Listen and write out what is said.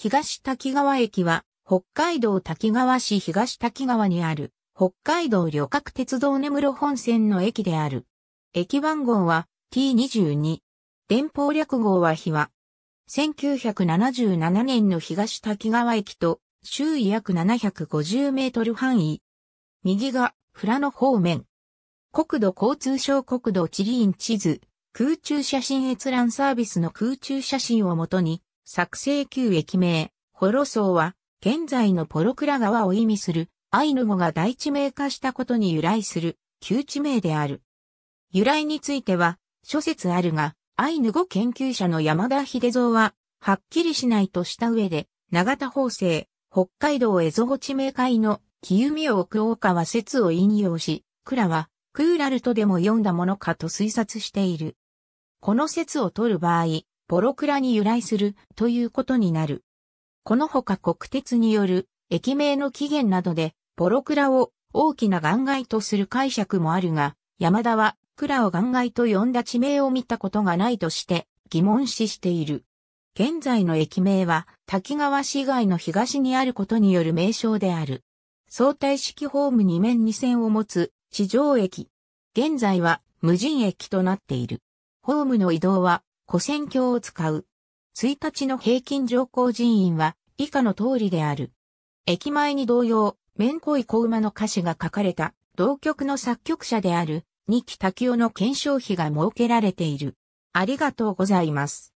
東滝川駅は、北海道滝川市東滝川にある、北海道旅客鉄道根室本線の駅である。駅番号は T22。電報略号は日は。1977年の東滝川駅と、周囲約750メートル範囲。右が、富良野方面。国土交通省国土地理院地図、空中写真閲覧サービスの空中写真をもとに、作成旧駅名、ホロソーは、現在のポロクラ川を意味する、アイヌ語が大地名化したことに由来する、旧地名である。由来については、諸説あるが、アイヌ語研究者の山田秀蔵は、はっきりしないとした上で、長田法政、北海道蝦夷地名会の清見をく大は説を引用し、クラは、クーラルとでも読んだものかと推察している。この説を取る場合、ボロクラに由来するということになる。このほか国鉄による駅名の起源などで、ボロクラを大きな岩外とする解釈もあるが、山田はクラを岩外と呼んだ地名を見たことがないとして疑問視している。現在の駅名は滝川市街の東にあることによる名称である。相対式ホーム2面2線を持つ地上駅。現在は無人駅となっている。ホームの移動は古戦橋を使う。1日の平均乗降人員は以下の通りである。駅前に同様、面恋小馬の歌詞が書かれた同曲の作曲者である、二木滝夫の検証費が設けられている。ありがとうございます。